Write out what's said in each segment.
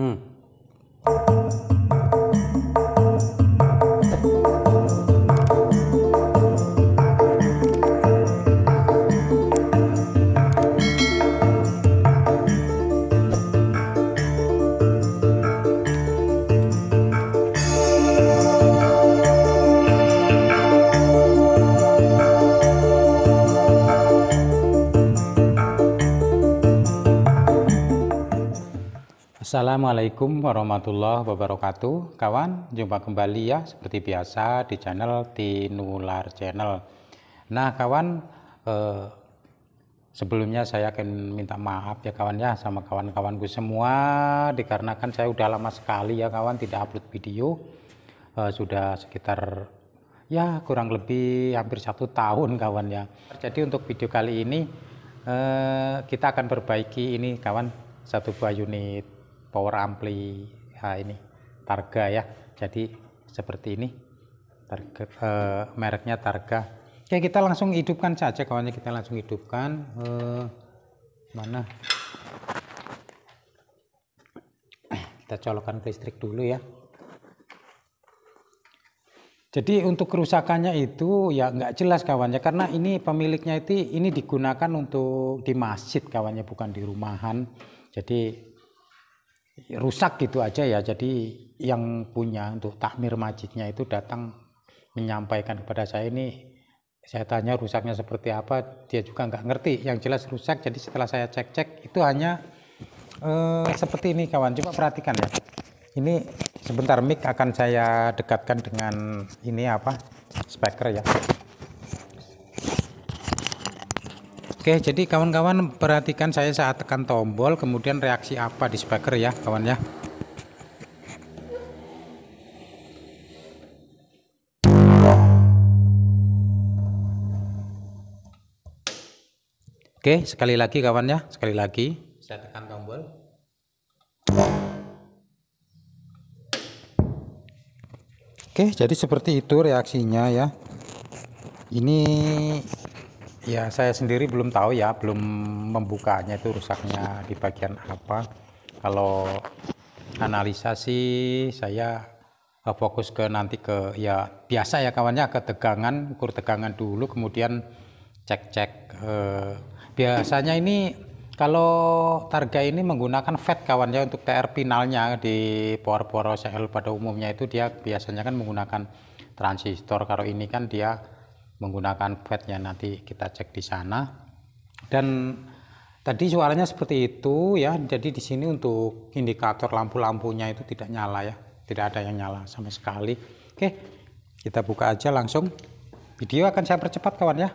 Hmm. Assalamualaikum warahmatullahi wabarakatuh Kawan, jumpa kembali ya seperti biasa di channel Tinular Channel Nah kawan, eh, sebelumnya saya akan minta maaf ya kawan ya Sama kawan-kawanku semua Dikarenakan saya udah lama sekali ya kawan tidak upload video eh, Sudah sekitar ya kurang lebih hampir satu tahun kawan ya Jadi untuk video kali ini eh, kita akan perbaiki ini kawan satu buah unit power ampli ya ini Targa ya jadi seperti ini targa, e, mereknya Targa oke kita langsung hidupkan saja kawannya kita langsung hidupkan e, mana kita colokan listrik dulu ya jadi untuk kerusakannya itu ya nggak jelas kawannya karena ini pemiliknya itu ini digunakan untuk di masjid kawannya bukan di rumahan. Jadi rusak gitu aja ya. Jadi yang punya untuk takmir masjidnya itu datang menyampaikan kepada saya ini saya tanya rusaknya seperti apa, dia juga nggak ngerti. Yang jelas rusak. Jadi setelah saya cek-cek itu hanya eh, seperti ini kawan. Coba perhatikan ya. Ini sebentar mic akan saya dekatkan dengan ini apa speaker ya. Oke, jadi kawan-kawan perhatikan saya saat tekan tombol, kemudian reaksi apa di speaker ya, kawan ya. Oke, sekali lagi kawan ya, sekali lagi saya tekan tombol. Oke, jadi seperti itu reaksinya ya. Ini Ya, saya sendiri belum tahu ya, belum membukanya itu rusaknya di bagian apa. Kalau analisa sih saya eh, fokus ke nanti ke ya biasa ya kawannya ke tegangan, ukur tegangan dulu kemudian cek-cek eh, biasanya ini kalau target ini menggunakan fat kawannya untuk TR finalnya di power-power OCL pada umumnya itu dia biasanya kan menggunakan transistor kalau ini kan dia menggunakan fatnya nanti kita cek di sana. Dan tadi suaranya seperti itu ya. Jadi di sini untuk indikator lampu-lampunya itu tidak nyala ya. Tidak ada yang nyala sama sekali. Oke, kita buka aja langsung. Video akan saya percepat kawan ya.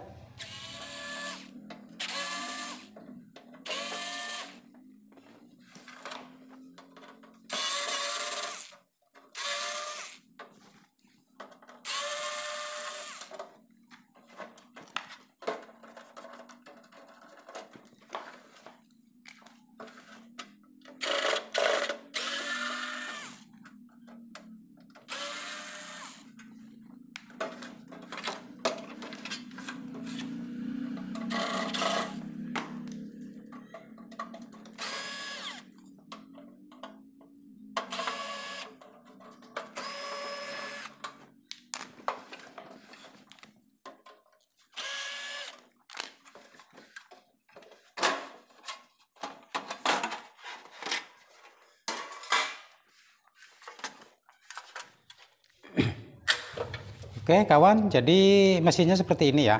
Oke kawan, jadi mesinnya seperti ini ya.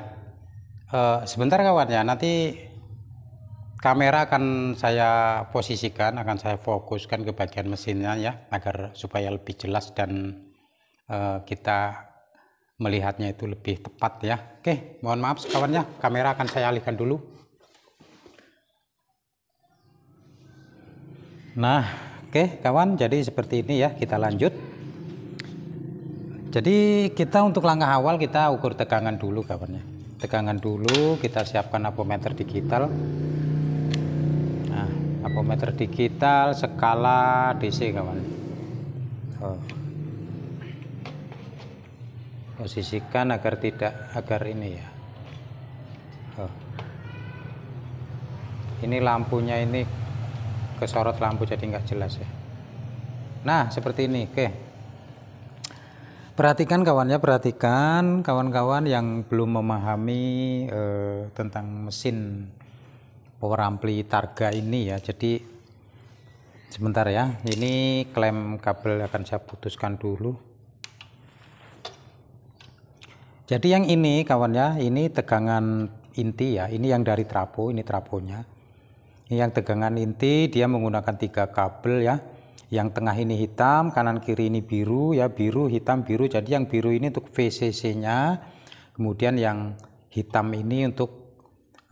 Uh, sebentar kawan ya, nanti kamera akan saya posisikan, akan saya fokuskan ke bagian mesinnya ya, agar supaya lebih jelas dan uh, kita melihatnya itu lebih tepat ya. Oke, mohon maaf kawan ya, kamera akan saya alihkan dulu. Nah, oke kawan, jadi seperti ini ya, kita lanjut. Jadi kita untuk langkah awal kita ukur tegangan dulu kawannya. Tegangan dulu kita siapkan apometer digital. Nah, apometer digital skala DC kawan. Oh. Posisikan agar tidak agar ini ya. Oh. Ini lampunya ini kesorot lampu jadi nggak jelas ya. Nah seperti ini, oke. Perhatikan kawannya, perhatikan kawan-kawan yang belum memahami eh, tentang mesin power ampli targa ini ya. Jadi sebentar ya, ini klem kabel akan saya putuskan dulu. Jadi yang ini kawannya, ini tegangan inti ya. Ini yang dari trapo, ini traponya. Ini yang tegangan inti, dia menggunakan tiga kabel ya yang tengah ini hitam, kanan kiri ini biru, ya biru, hitam, biru. Jadi yang biru ini untuk VCC-nya, kemudian yang hitam ini untuk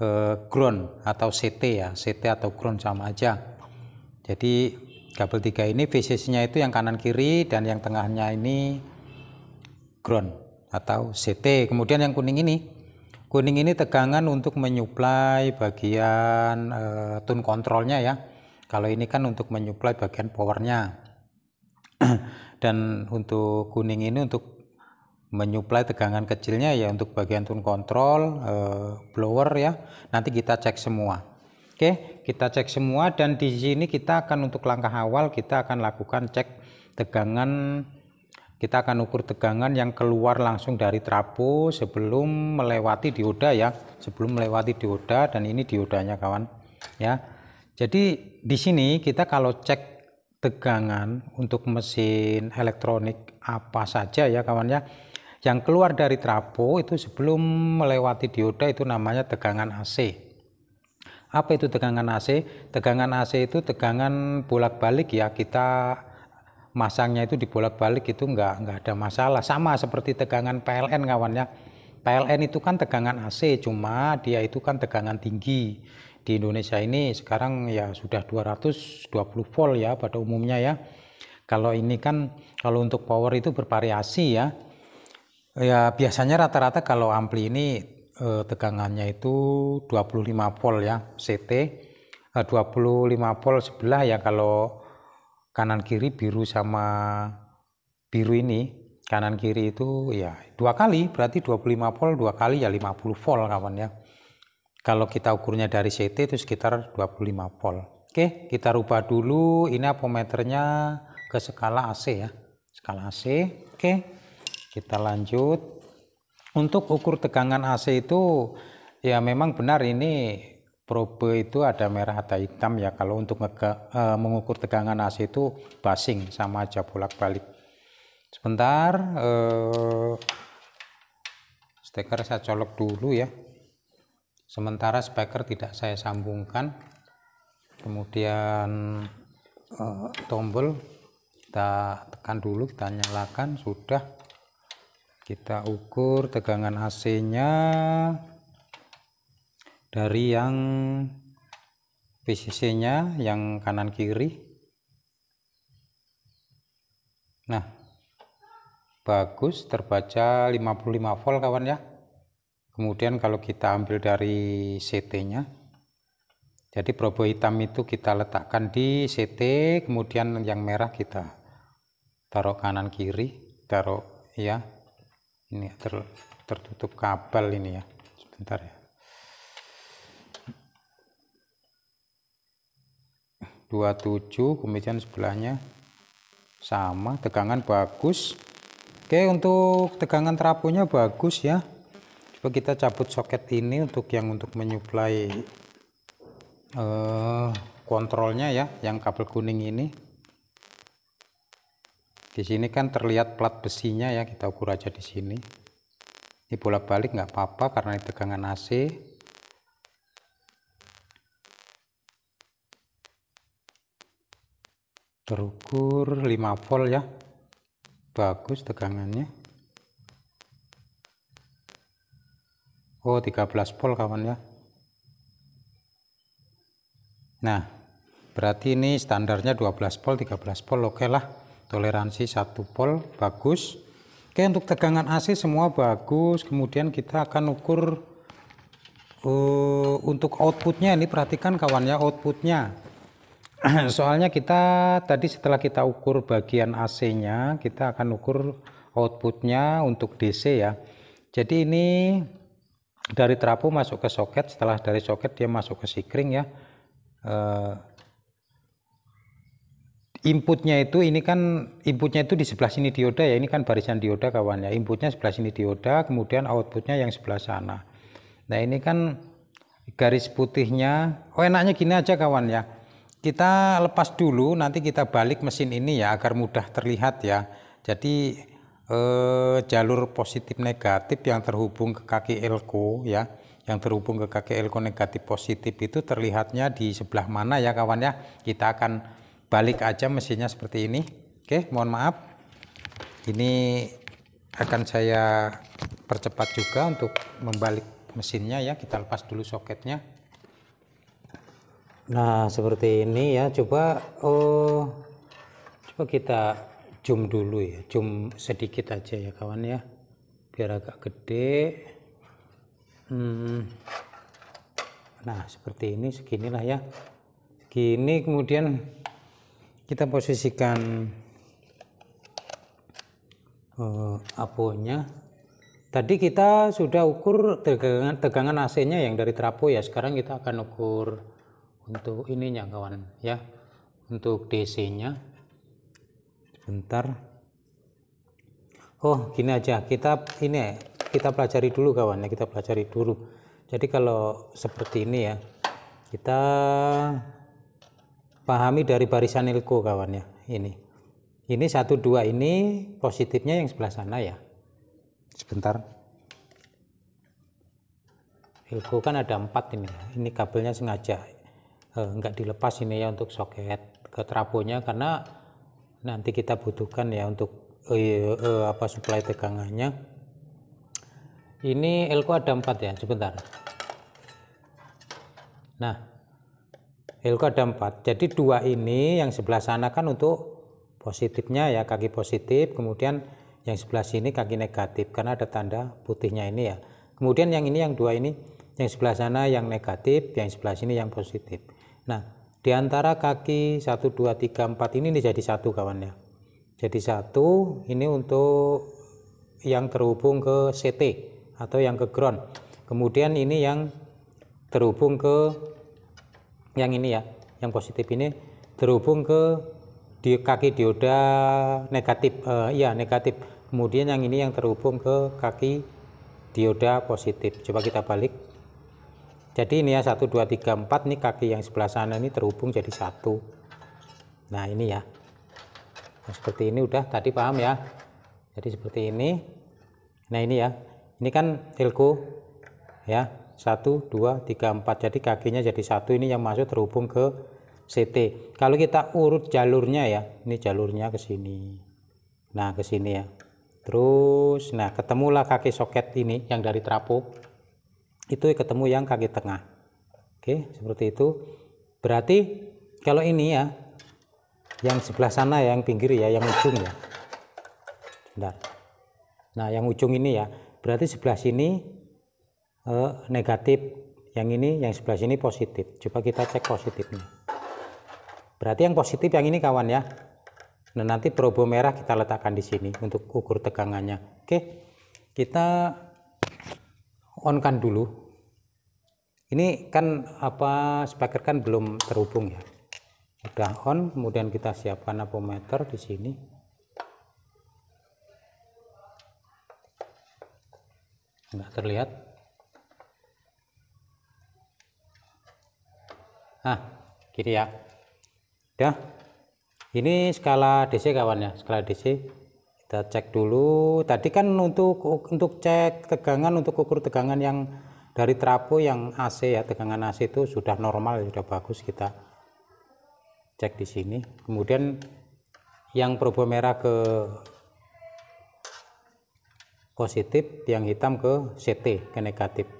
eh, ground atau CT ya, CT atau ground sama aja. Jadi kabel 3 ini VCC-nya itu yang kanan kiri dan yang tengahnya ini ground atau CT. Kemudian yang kuning ini, kuning ini tegangan untuk menyuplai bagian eh, tune kontrolnya ya kalau ini kan untuk menyuplai bagian powernya. Dan untuk kuning ini untuk menyuplai tegangan kecilnya ya untuk bagian tune control, eh, blower ya. Nanti kita cek semua. Oke, kita cek semua dan di sini kita akan untuk langkah awal kita akan lakukan cek tegangan kita akan ukur tegangan yang keluar langsung dari trapo sebelum melewati dioda ya sebelum melewati dioda dan ini diodanya kawan ya jadi di sini kita kalau cek tegangan untuk mesin elektronik apa saja ya kawan ya yang keluar dari trafo itu sebelum melewati dioda itu namanya tegangan AC. Apa itu tegangan AC? Tegangan AC itu tegangan bolak-balik ya kita masangnya itu di bolak balik itu nggak nggak ada masalah sama seperti tegangan PLN kawannya. PLN itu kan tegangan AC cuma dia itu kan tegangan tinggi di Indonesia ini sekarang ya sudah 220 volt ya pada umumnya ya. Kalau ini kan kalau untuk power itu bervariasi ya. Ya biasanya rata-rata kalau ampli ini eh, tegangannya itu 25 volt ya CT. Eh, 25 volt sebelah ya kalau kanan kiri biru sama biru ini kanan kiri itu ya dua kali berarti 25 volt dua kali ya 50 volt kawan ya kalau kita ukurnya dari CT itu sekitar 25 volt. Oke, kita rubah dulu ini apometernya ke skala AC ya. Skala AC. Oke. Kita lanjut. Untuk ukur tegangan AC itu ya memang benar ini probe itu ada merah ada hitam ya kalau untuk e, mengukur tegangan AC itu basing sama aja bolak-balik. Sebentar eh, steker saya colok dulu ya sementara speaker tidak saya sambungkan kemudian uh, tombol kita tekan dulu kita nyalakan sudah kita ukur tegangan AC nya dari yang VCC nya yang kanan kiri nah bagus terbaca 55 volt kawan ya Kemudian kalau kita ambil dari CT-nya, jadi probo hitam itu kita letakkan di CT, kemudian yang merah kita taruh kanan kiri, taruh ya, ini ter, tertutup kabel ini ya, sebentar ya. Dua tujuh, kemudian sebelahnya sama, tegangan bagus. Oke, untuk tegangan terapunya bagus ya coba kita cabut soket ini untuk yang untuk menyuplai uh, kontrolnya ya yang kabel kuning ini di sini kan terlihat plat besinya ya kita ukur aja di sini ini bolak-balik nggak apa-apa karena ini tegangan AC terukur 5 volt ya bagus tegangannya Oh 13 volt kawan ya Nah berarti ini standarnya 12 volt 13 volt oke lah toleransi 1 volt bagus Oke untuk tegangan AC semua bagus kemudian kita akan ukur uh, untuk outputnya ini perhatikan kawan ya outputnya soalnya kita tadi setelah kita ukur bagian AC nya kita akan ukur outputnya untuk DC ya jadi ini dari trafo masuk ke soket setelah dari soket dia masuk ke sikring ya uh, inputnya itu ini kan inputnya itu di sebelah sini dioda ya ini kan barisan dioda kawannya inputnya sebelah sini dioda kemudian outputnya yang sebelah sana nah ini kan garis putihnya oh enaknya gini aja kawan ya kita lepas dulu nanti kita balik mesin ini ya agar mudah terlihat ya jadi eh, jalur positif negatif yang terhubung ke kaki elko ya yang terhubung ke kaki elko negatif positif itu terlihatnya di sebelah mana ya kawan ya kita akan balik aja mesinnya seperti ini oke mohon maaf ini akan saya percepat juga untuk membalik mesinnya ya kita lepas dulu soketnya nah seperti ini ya coba oh coba kita zoom dulu ya zoom sedikit aja ya kawan ya biar agak gede hmm. nah seperti ini seginilah ya segini kemudian kita posisikan uh, aponya tadi kita sudah ukur tegangan, tegangan AC nya yang dari trapo ya sekarang kita akan ukur untuk ininya kawan ya untuk DC nya bentar oh gini aja kita ini kita pelajari dulu kawan ya kita pelajari dulu jadi kalau seperti ini ya kita pahami dari barisan ilko kawan ya ini ini satu dua ini positifnya yang sebelah sana ya sebentar ilko kan ada empat ini ya. ini kabelnya sengaja eh, nggak dilepas ini ya untuk soket ke trafonya karena nanti kita butuhkan ya untuk eh, eh, apa supply tegangannya ini elko ada empat ya sebentar nah elko ada empat jadi dua ini yang sebelah sana kan untuk positifnya ya kaki positif kemudian yang sebelah sini kaki negatif karena ada tanda putihnya ini ya kemudian yang ini yang dua ini yang sebelah sana yang negatif yang sebelah sini yang positif nah di antara kaki 1, 2, 3, 4 ini, ini jadi satu kawan ya. Jadi satu ini untuk yang terhubung ke CT atau yang ke ground. Kemudian ini yang terhubung ke yang ini ya, yang positif ini terhubung ke di kaki dioda negatif, uh, ya negatif. Kemudian yang ini yang terhubung ke kaki dioda positif. Coba kita balik. Jadi ini ya 1, 2, 3, 4 nih kaki yang sebelah sana ini terhubung jadi satu. Nah ini ya. Nah, seperti ini udah tadi paham ya. Jadi seperti ini. Nah ini ya. Ini kan elko ya. 1, 2, 3, 4. Jadi kakinya jadi satu ini yang masuk terhubung ke CT. Kalau kita urut jalurnya ya. Ini jalurnya ke sini. Nah ke sini ya. Terus nah ketemulah kaki soket ini yang dari trapo itu ketemu yang kaki tengah oke seperti itu berarti kalau ini ya yang sebelah sana ya, yang pinggir ya yang ujung ya Bentar. nah yang ujung ini ya berarti sebelah sini eh, negatif yang ini yang sebelah sini positif coba kita cek positifnya berarti yang positif yang ini kawan ya nah nanti probo merah kita letakkan di sini untuk ukur tegangannya oke kita on kan dulu. Ini kan apa speaker kan belum terhubung ya. Udah on, kemudian kita siapkan apometer di sini. Enggak terlihat. Nah, kiri ya. Udah. Ini skala DC kawan ya, skala DC kita cek dulu tadi kan untuk untuk cek tegangan untuk ukur tegangan yang dari trafo yang AC ya tegangan AC itu sudah normal sudah bagus kita cek di sini kemudian yang probo merah ke positif yang hitam ke CT ke negatif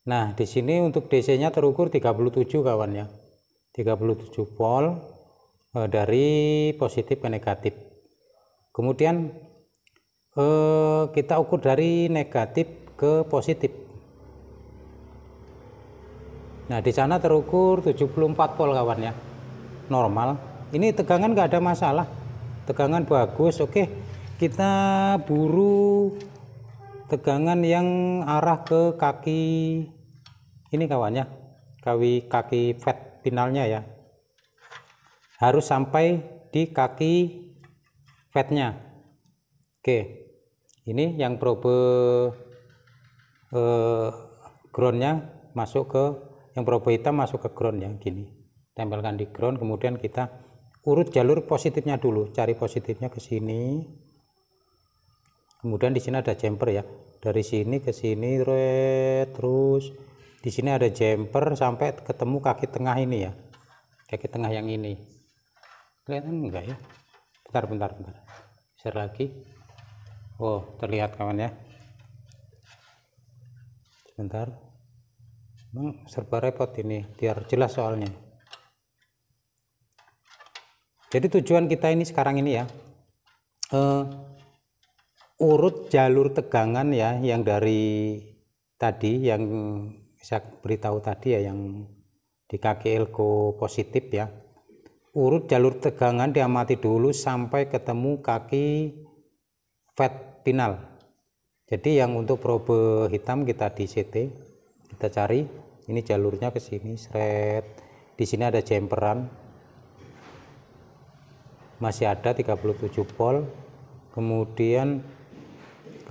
Nah, di sini untuk DC-nya terukur 37 kawan ya. 37 volt eh, dari positif ke negatif kemudian eh, kita ukur dari negatif ke positif nah di sana terukur 74 volt kawan ya normal ini tegangan nggak ada masalah tegangan bagus oke kita buru tegangan yang arah ke kaki ini kawannya kawi kaki fat finalnya ya harus sampai di kaki fatnya oke ini yang probe eh, groundnya masuk ke yang probe hitam masuk ke ground ya gini tempelkan di ground kemudian kita urut jalur positifnya dulu cari positifnya ke sini kemudian di sini ada jumper ya dari sini ke sini terus di sini ada jumper sampai ketemu kaki tengah ini ya kaki tengah yang ini kelihatan enggak ya bentar bentar bentar share lagi oh terlihat kawan ya sebentar Memang serba repot ini biar jelas soalnya jadi tujuan kita ini sekarang ini ya uh, urut jalur tegangan ya yang dari tadi yang saya beritahu tadi ya yang di kaki elko positif ya urut jalur tegangan diamati dulu sampai ketemu kaki fat final jadi yang untuk probe hitam kita di CT kita cari ini jalurnya ke sini seret di sini ada jemperan masih ada 37 volt kemudian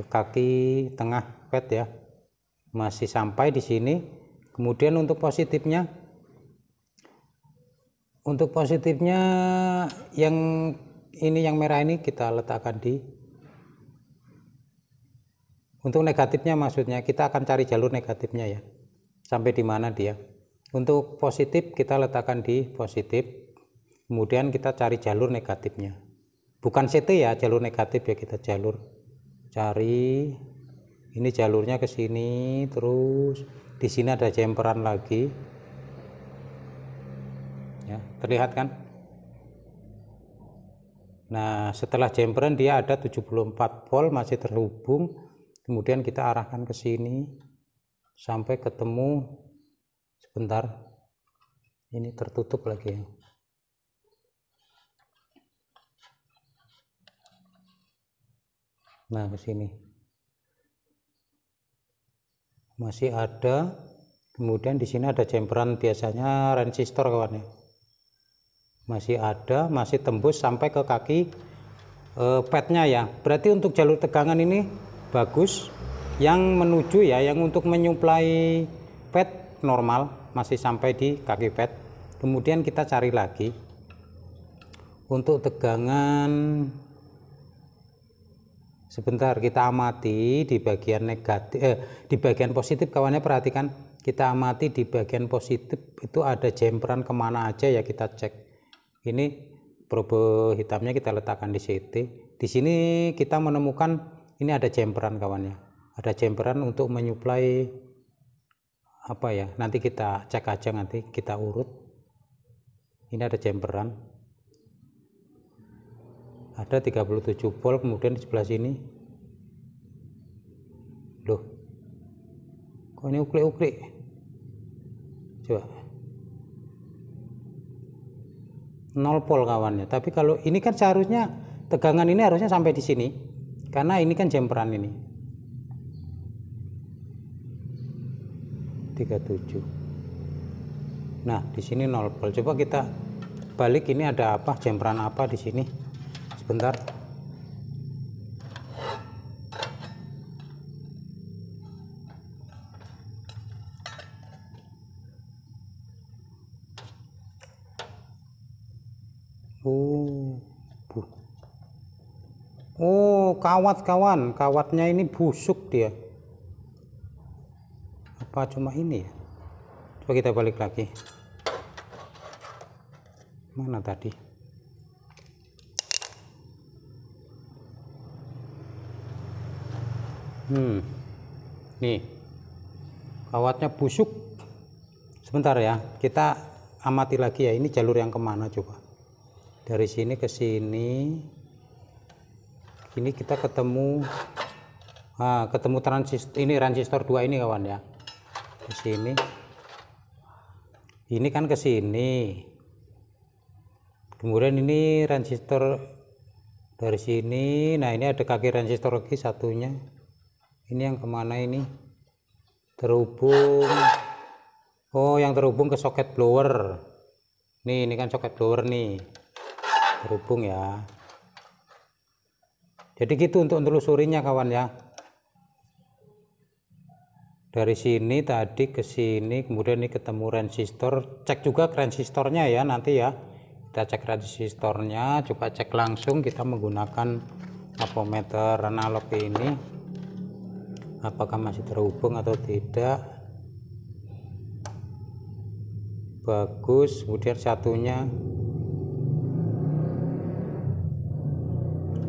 ke kaki tengah pet ya masih sampai di sini kemudian untuk positifnya untuk positifnya yang ini yang merah ini kita letakkan di untuk negatifnya maksudnya kita akan cari jalur negatifnya ya sampai di mana dia untuk positif kita letakkan di positif kemudian kita cari jalur negatifnya bukan CT ya jalur negatif ya kita jalur cari ini jalurnya ke sini terus di sini ada jemperan lagi ya terlihat kan nah setelah jemperan dia ada 74 volt masih terhubung kemudian kita arahkan ke sini sampai ketemu sebentar ini tertutup lagi ya nah ke sini masih ada kemudian di sini ada jemperan biasanya resistor kawan ya masih ada masih tembus sampai ke kaki e, eh, petnya ya berarti untuk jalur tegangan ini bagus yang menuju ya yang untuk menyuplai pet normal masih sampai di kaki pet kemudian kita cari lagi untuk tegangan Sebentar kita amati di bagian negatif eh, di bagian positif kawannya perhatikan kita amati di bagian positif itu ada jemperan kemana aja ya kita cek. Ini probe hitamnya kita letakkan di CT. Di sini kita menemukan ini ada jemperan kawannya. Ada jemperan untuk menyuplai apa ya? Nanti kita cek aja nanti kita urut. Ini ada jemperan ada 37 volt kemudian di sebelah sini loh kok ini uklik-uklik coba 0 volt kawannya tapi kalau ini kan seharusnya tegangan ini harusnya sampai di sini karena ini kan jemperan ini 37 nah di sini 0 volt coba kita balik ini ada apa jemperan apa di sini sebentar oh, oh, kawat kawan, kawatnya ini busuk dia. Apa cuma ini ya? Coba kita balik lagi. Mana tadi? Hmm. Nih. Kawatnya busuk. Sebentar ya. Kita amati lagi ya. Ini jalur yang kemana coba. Dari sini ke sini. Ini kita ketemu. Nah, ketemu transistor. Ini transistor 2 ini kawan ya. Ke sini. Ini kan ke sini. Kemudian ini transistor dari sini. Nah ini ada kaki transistor lagi satunya ini yang kemana ini terhubung oh yang terhubung ke soket blower nih ini kan soket blower nih terhubung ya jadi gitu untuk telusurinya kawan ya dari sini tadi ke sini kemudian ini ketemu resistor cek juga transistornya ya nanti ya kita cek resistornya coba cek langsung kita menggunakan apometer analog ini apakah masih terhubung atau tidak bagus kemudian satunya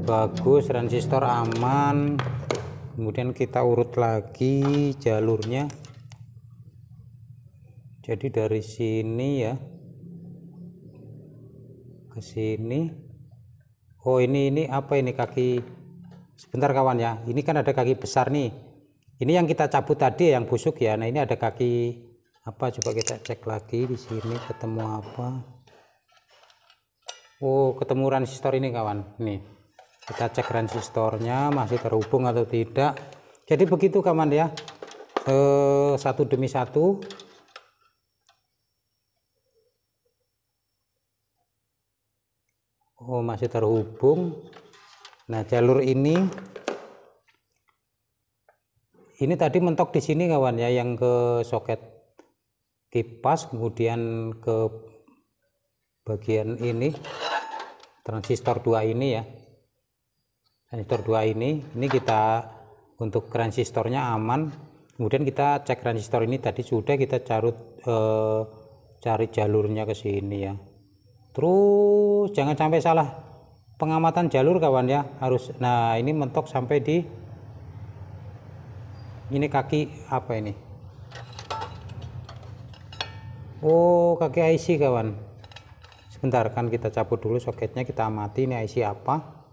bagus transistor aman kemudian kita urut lagi jalurnya jadi dari sini ya ke sini oh ini ini apa ini kaki sebentar kawan ya ini kan ada kaki besar nih ini yang kita cabut tadi ya, yang busuk ya. Nah, ini ada kaki apa coba kita cek lagi di sini ketemu apa? Oh, ketemu transistor ini kawan. Nih. Kita cek transistornya masih terhubung atau tidak. Jadi begitu kawan ya. Eh, satu demi satu Oh, masih terhubung. Nah, jalur ini ini tadi mentok di sini kawan ya yang ke soket kipas kemudian ke bagian ini transistor 2 ini ya transistor 2 ini ini kita untuk transistornya aman kemudian kita cek transistor ini tadi sudah kita carut eh, cari jalurnya ke sini ya terus jangan sampai salah pengamatan jalur kawan ya harus nah ini mentok sampai di ini kaki apa ini Oh kaki IC kawan sebentar kan kita cabut dulu soketnya kita amati ini IC apa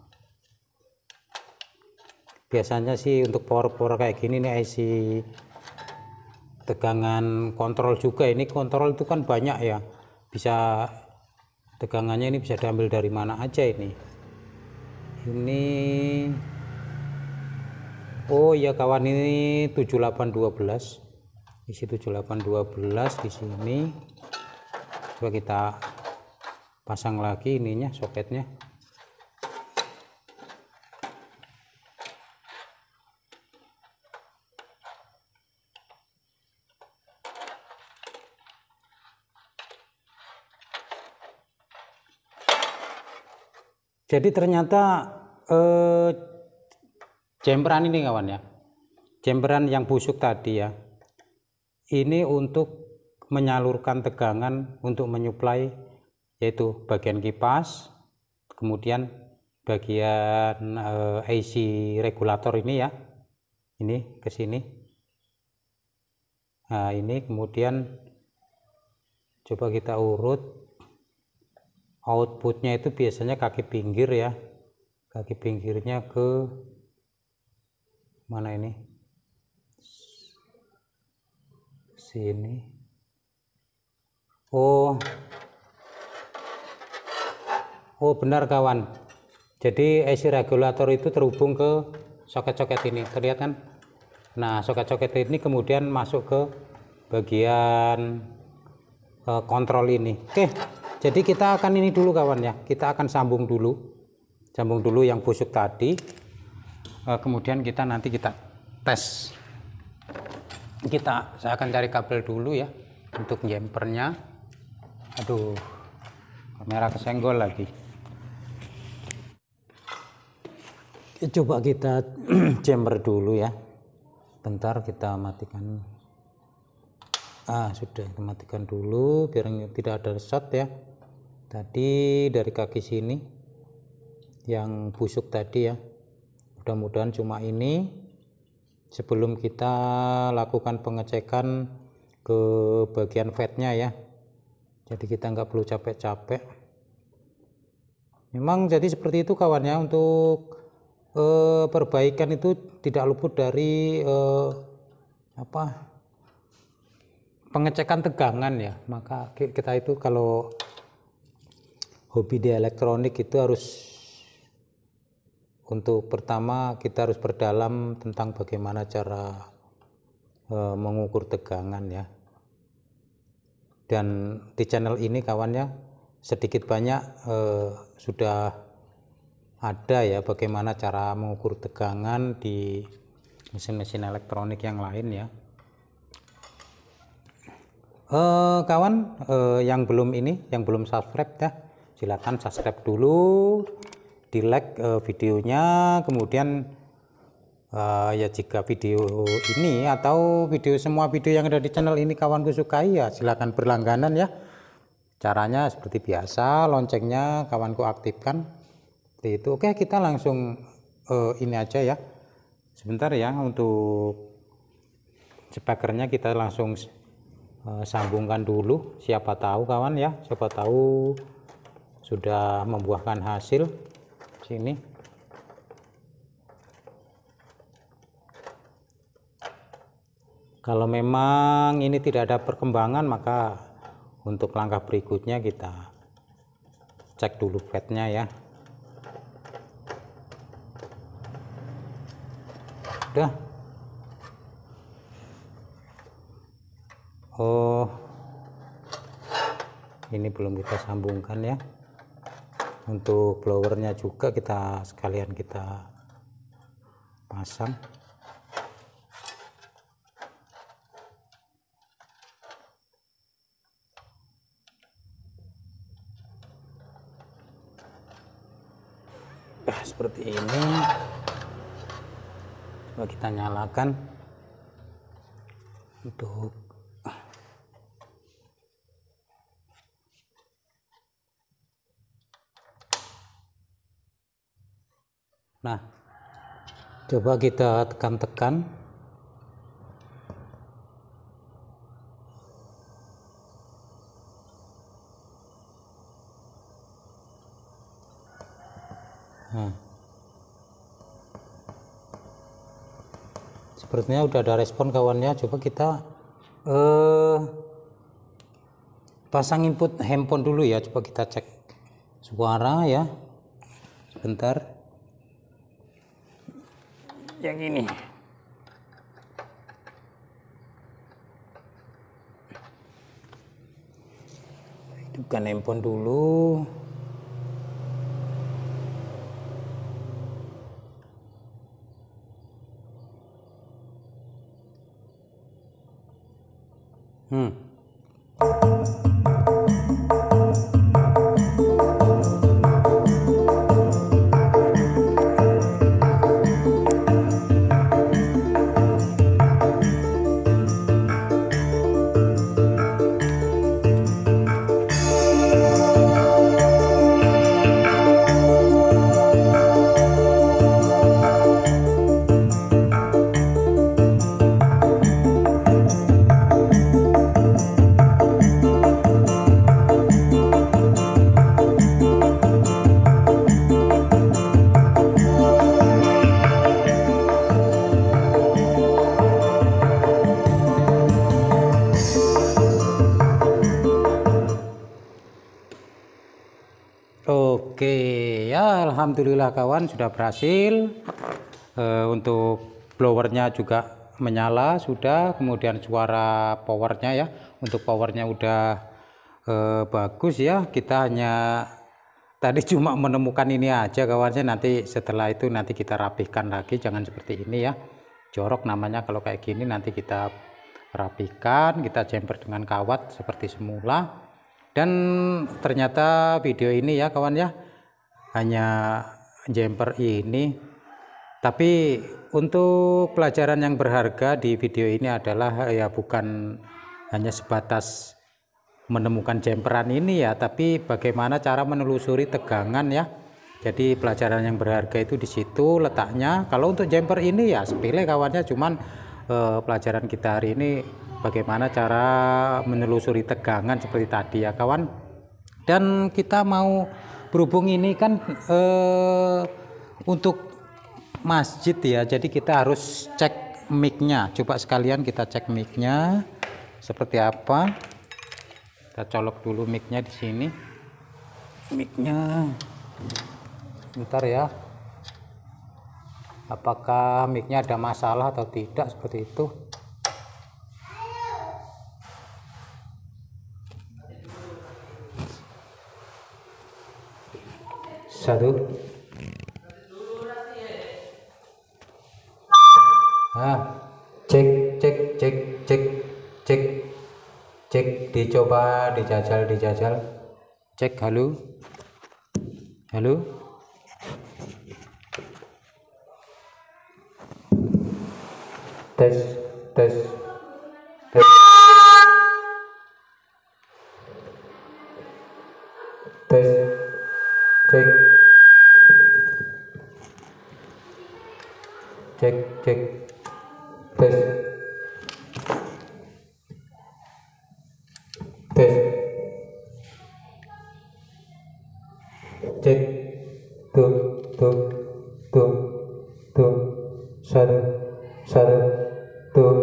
biasanya sih untuk power-power kayak gini ini IC tegangan kontrol juga ini kontrol itu kan banyak ya bisa tegangannya ini bisa diambil dari mana aja ini ini Oh iya kawan ini 7812 isi 7812 di sini coba kita pasang lagi ininya soketnya Jadi ternyata eh, jemperan ini kawan ya jemperan yang busuk tadi ya ini untuk menyalurkan tegangan untuk menyuplai yaitu bagian kipas kemudian bagian uh, eh, AC regulator ini ya ini ke sini nah ini kemudian coba kita urut outputnya itu biasanya kaki pinggir ya kaki pinggirnya ke mana ini sini oh oh benar kawan jadi AC regulator itu terhubung ke soket-soket ini terlihat kan nah soket-soket ini kemudian masuk ke bagian uh, kontrol ini oke jadi kita akan ini dulu kawan ya kita akan sambung dulu sambung dulu yang busuk tadi Eh, kemudian kita nanti kita tes kita saya akan cari kabel dulu ya untuk jumpernya aduh kamera kesenggol lagi coba kita jumper dulu ya bentar kita matikan ah sudah kita matikan dulu biar tidak ada shot ya tadi dari kaki sini yang busuk tadi ya mudah-mudahan cuma ini sebelum kita lakukan pengecekan ke bagian fatnya ya jadi kita nggak perlu capek-capek memang jadi seperti itu kawannya untuk eh, perbaikan itu tidak luput dari eh, apa pengecekan tegangan ya maka kita itu kalau hobi di elektronik itu harus untuk pertama kita harus berdalam tentang bagaimana cara e, mengukur tegangan ya. Dan di channel ini kawannya sedikit banyak e, sudah ada ya bagaimana cara mengukur tegangan di mesin-mesin elektronik yang lain ya. E, kawan e, yang belum ini, yang belum subscribe ya, silakan subscribe dulu di like uh, eh, videonya kemudian uh, ya jika video ini atau video semua video yang ada di channel ini kawanku sukai ya silahkan berlangganan ya caranya seperti biasa loncengnya kawanku aktifkan seperti itu oke kita langsung uh, ini aja ya sebentar ya untuk spekernya kita langsung uh, sambungkan dulu siapa tahu kawan ya siapa tahu sudah membuahkan hasil sini kalau memang ini tidak ada perkembangan maka untuk langkah berikutnya kita cek dulu fatnya ya udah oh ini belum kita sambungkan ya untuk blowernya juga kita sekalian kita pasang nah, seperti ini coba kita nyalakan untuk Nah, coba kita tekan-tekan. Nah. Sepertinya udah ada respon kawannya. Coba kita eh, pasang input handphone dulu ya. Coba kita cek suara ya. Sebentar yang ini. Hidupkan handphone dulu. Alhamdulillah kawan sudah berhasil e, untuk blowernya juga menyala sudah kemudian suara powernya ya untuk powernya udah e, bagus ya kita hanya tadi cuma menemukan ini aja kawannya nanti setelah itu nanti kita rapihkan lagi jangan seperti ini ya jorok namanya kalau kayak gini nanti kita rapikan kita jemper dengan kawat seperti semula dan ternyata video ini ya kawan ya hanya jumper ini tapi untuk pelajaran yang berharga di video ini adalah ya bukan hanya sebatas menemukan jemperan ini ya tapi bagaimana cara menelusuri tegangan ya jadi pelajaran yang berharga itu di situ letaknya kalau untuk jumper ini ya sepele kawannya cuman eh, pelajaran kita hari ini bagaimana cara menelusuri tegangan seperti tadi ya kawan dan kita mau berhubung ini kan eh, untuk masjid ya, jadi kita harus cek micnya Coba sekalian kita cek micnya seperti apa. Kita colok dulu micnya di sini. micnya ntar ya. Apakah micnya ada masalah atau tidak seperti itu? satu ah cek cek cek cek cek cek dicoba dijajal dijajal cek halo halo tes tes tes satu satu tuh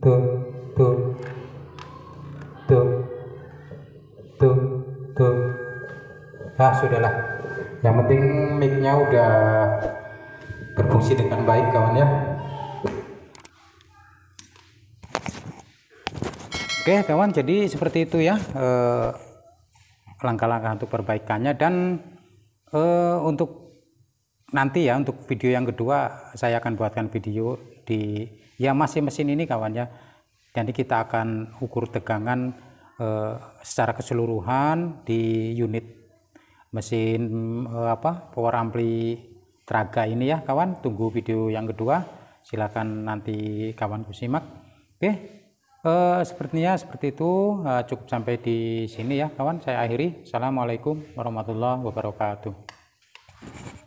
tuh tuh tuh tuh tuh nah sudahlah yang penting micnya udah berfungsi dengan baik kawan ya oke kawan jadi seperti itu ya eh, langkah-langkah untuk perbaikannya dan eh, untuk nanti ya untuk video yang kedua saya akan buatkan video di ya masih mesin ini kawan ya jadi kita akan ukur tegangan eh, secara keseluruhan di unit mesin eh, apa power ampli traga ini ya kawan tunggu video yang kedua silakan nanti kawanku simak oke eh, sepertinya seperti itu eh, cukup sampai di sini ya kawan saya akhiri assalamualaikum warahmatullahi wabarakatuh